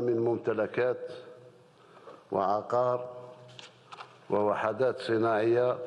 من ممتلكات وعقار ووحدات صناعية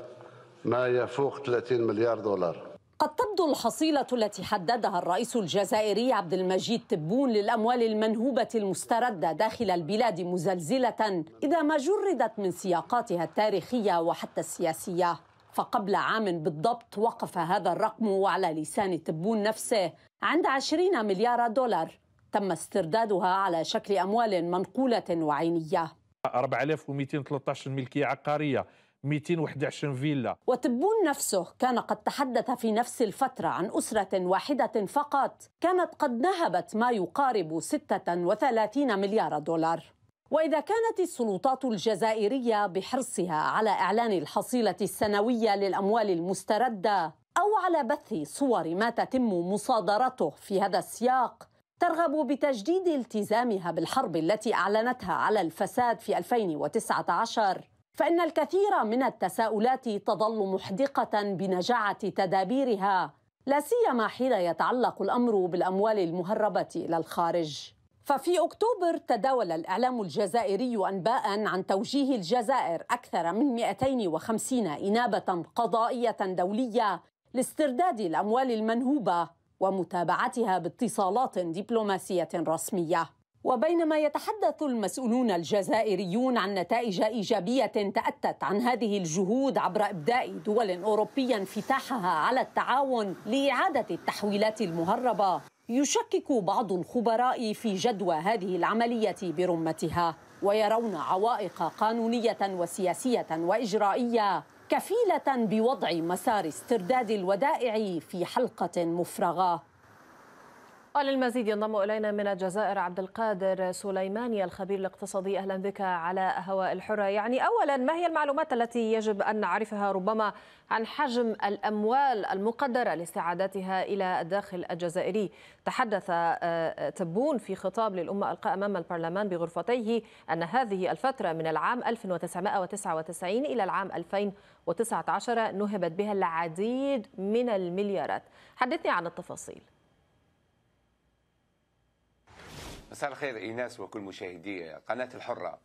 ما يفوق 30 مليار دولار قد تبدو الحصيلة التي حددها الرئيس الجزائري عبد المجيد تبون للأموال المنهوبة المستردة داخل البلاد مزلزلة إذا ما جردت من سياقاتها التاريخية وحتى السياسية فقبل عام بالضبط وقف هذا الرقم وعلى لسان تبون نفسه عند 20 مليار دولار تم استردادها على شكل أموال منقولة وعينية 4213 ملكية عقارية 211 فيلا وتبون نفسه كان قد تحدث في نفس الفترة عن أسرة واحدة فقط كانت قد نهبت ما يقارب 36 مليار دولار وإذا كانت السلطات الجزائرية بحرصها على إعلان الحصيلة السنوية للأموال المستردة أو على بث صور ما تتم مصادرته في هذا السياق ترغب بتجديد التزامها بالحرب التي اعلنتها على الفساد في 2019 فان الكثير من التساؤلات تظل محدقه بنجاعه تدابيرها لا سيما حين يتعلق الامر بالاموال المهربه الى الخارج ففي اكتوبر تداول الاعلام الجزائري انباء عن توجيه الجزائر اكثر من 250 انابه قضائيه دوليه لاسترداد الاموال المنهوبه ومتابعتها باتصالات دبلوماسيه رسميه وبينما يتحدث المسؤولون الجزائريون عن نتائج ايجابيه تاتت عن هذه الجهود عبر ابداء دول اوروبيه انفتاحها على التعاون لاعاده التحويلات المهربه يشكك بعض الخبراء في جدوى هذه العمليه برمتها ويرون عوائق قانونيه وسياسيه واجرائيه كفيلة بوضع مسار استرداد الودائع في حلقة مفرغة وللمزيد ينضم الينا من الجزائر عبد القادر سليماني الخبير الاقتصادي اهلا بك على هواء الحره، يعني اولا ما هي المعلومات التي يجب ان نعرفها ربما عن حجم الاموال المقدره لاستعادتها الى الداخل الجزائري؟ تحدث آه، تبون في خطاب للامه القاء امام البرلمان بغرفتيه ان هذه الفتره من العام 1999 الى العام 2019 نهبت بها العديد من المليارات، حدثني عن التفاصيل. مساء الخير ايناس وكل مشاهدي قناه الحره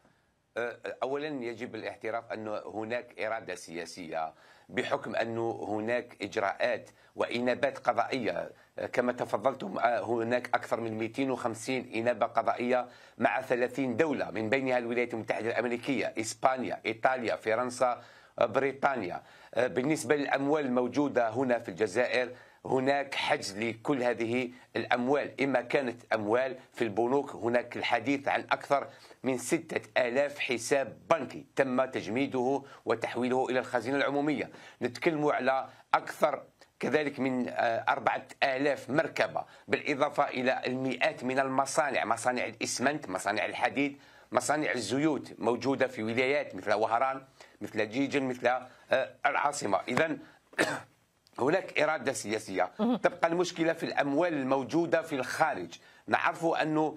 أه، اولا يجب الاعتراف ان هناك اراده سياسيه بحكم أن هناك اجراءات وانابات قضائيه أه، كما تفضلتم أه، هناك اكثر من 250 انابه قضائيه مع 30 دوله من بينها الولايات المتحده الامريكيه اسبانيا ايطاليا فرنسا بريطانيا بالنسبه للاموال الموجوده هنا في الجزائر هناك حجز لكل هذه الأموال إما كانت أموال في البنوك هناك الحديث عن أكثر من ستة آلاف حساب بنكي تم تجميده وتحويله إلى الخزينة العمومية نتكلم على أكثر كذلك من آه، أربعة آلاف مركبة بالإضافة إلى المئات من المصانع مصانع الإسمنت مصانع الحديد مصانع الزيوت موجودة في ولايات مثل وهران مثل جيجن مثل آه، العاصمة إذا هناك إرادة سياسية تبقى المشكلة في الأموال الموجودة في الخارج نعرف أنه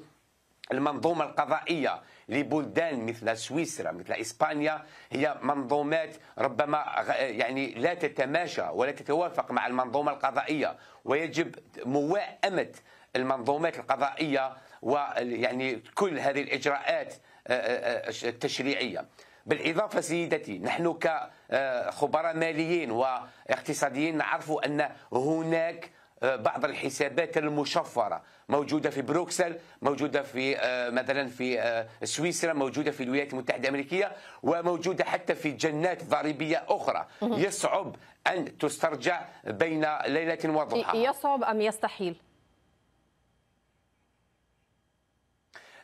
المنظومة القضائية لبلدان مثل سويسرا مثل إسبانيا هي منظومات ربما يعني لا تتماشى ولا تتوافق مع المنظومة القضائية ويجب مواءمة المنظومات القضائية ويعني كل هذه الإجراءات التشريعية بالإضافة سيدتي نحن كخبراء آه، ماليين واقتصاديين نعرف أن هناك آه، بعض الحسابات المشفرة موجودة في بروكسل موجودة في آه، مثلا في سويسرا موجودة في الولايات المتحدة الأمريكية وموجودة حتى في جنات ضريبية أخرى يصعب أن تسترجع بين ليلة وضحاها يصعب أم يستحيل؟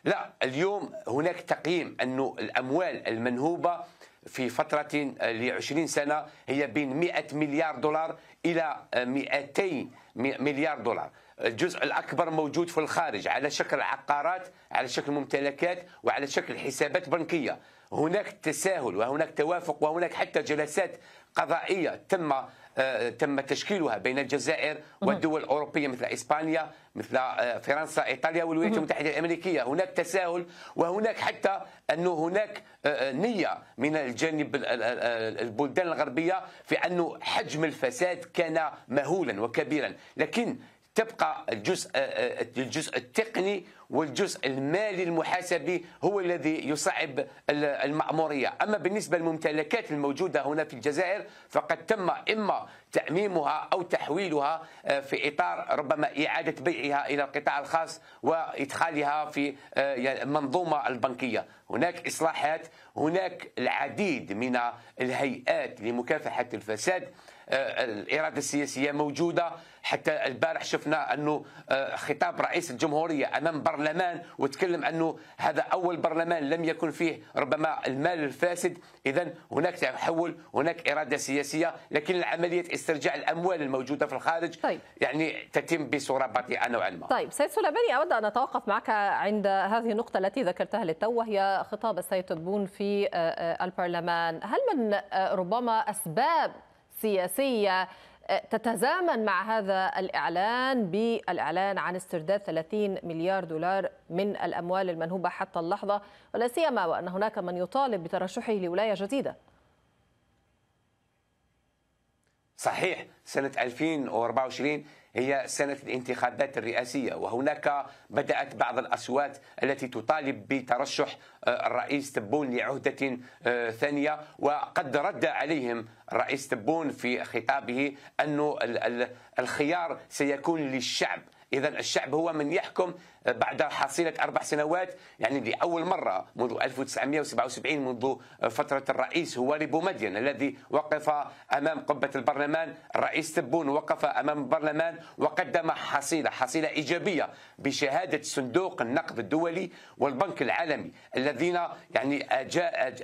لا اليوم هناك تقييم أنه الأموال المنهوبة في فترة ل 20 سنة هي بين 100 مليار دولار إلى 200 مليار دولار الجزء الأكبر موجود في الخارج على شكل عقارات على شكل ممتلكات وعلى شكل حسابات بنكية هناك تساهل وهناك توافق وهناك حتى جلسات قضائية تم آه، تم تشكيلها بين الجزائر والدول الاوروبيه مثل اسبانيا مثل آه، فرنسا ايطاليا والولايات المتحده الامريكيه هناك تساهل وهناك حتى انه هناك آه، نيه من الجانب البلدان الغربيه في انه حجم الفساد كان مهولا وكبيرا لكن تبقى الجزء آه، آه، الجزء التقني والجزء المالي المحاسبي هو الذي يصعب المأمورية أما بالنسبة للممتلكات الموجودة هنا في الجزائر فقد تم إما تعميمها أو تحويلها آه، في إطار ربما إعادة بيعها إلى القطاع الخاص وإدخالها في المنظومة آه، البنكية هناك إصلاحات هناك العديد من الهيئات لمكافحة الفساد آه، الاراده السياسيه موجوده حتى البارح شفنا انه خطاب رئيس الجمهوريه امام برلمان وتكلم انه هذا اول برلمان لم يكن فيه ربما المال الفاسد اذا هناك تحول هناك اراده سياسيه لكن العمليه استرجاع الاموال الموجوده في الخارج طيب. يعني تتم بصوره بطيئه نوعا ما طيب سيد سليماني اود ان اتوقف معك عند هذه النقطه التي ذكرتها للتو وهي خطاب السيد تبون في آه، البرلمان هل من آه، ربما اسباب سياسيه آه، تتزامن مع هذا الإعلان بالإعلان عن استرداد 30 مليار دولار من الأموال المنهوبة حتى اللحظة ولا سيما وأن هناك من يطالب بترشحه لولاية جديدة صحيح سنة 2024 هي سنة الانتخابات الرئاسية وهناك بدأت بعض الأصوات التي تطالب بترشح آه، الرئيس تبون لعهدة آه، ثانية وقد رد عليهم الرئيس تبون في خطابه أن الخيار سيكون للشعب إذا الشعب هو من يحكم بعد حصيلة أربع سنوات يعني لأول مرة منذ 1977 منذ فترة الرئيس هواري بومدين الذي وقف أمام قبة البرلمان الرئيس تبون وقف أمام البرلمان وقدم حصيلة حصيلة إيجابية بشهادة صندوق النقد الدولي والبنك العالمي الذين يعني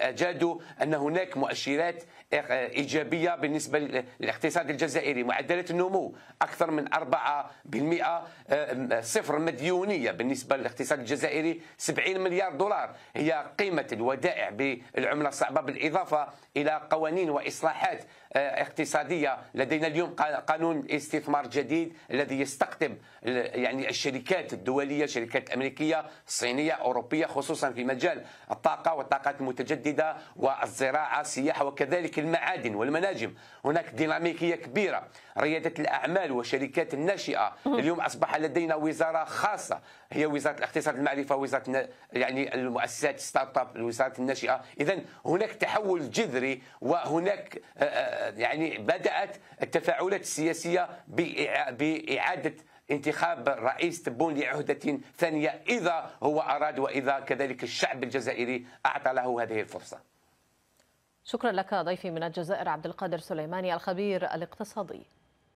أجادوا أن هناك مؤشرات إيجابية بالنسبة للاقتصاد الجزائري معدلات النمو أكثر من 4% صفر مديونية الدولية بالنسبة للاقتصاد الجزائري 70 مليار دولار هي قيمة الودائع بالعملة الصعبة بالإضافة إلى قوانين وإصلاحات آه، اقتصاديه لدينا اليوم قانون استثمار جديد الذي يستقطب يعني الشركات الدوليه الشركات الامريكيه الصينيه اوروبيه خصوصا في مجال الطاقه والطاقات المتجدده والزراعه السياحه وكذلك المعادن والمناجم هناك ديناميكيه كبيره رياده الاعمال وشركات الناشئه اليوم اصبح لدينا وزاره خاصه هي وزاره الاقتصاد المعرفه وزاره يعني المؤسسات ستارت اب الوزارات الناشئه اذا هناك تحول جذري وهناك آه، آه، يعني بدات التفاعلات السياسيه باعاده انتخاب رئيس تبون لعهدة ثانية إذا هو أراد وإذا كذلك الشعب الجزائري أعطى له هذه الفرصة شكرا لك ضيفي من الجزائر عبد القادر سليماني الخبير الاقتصادي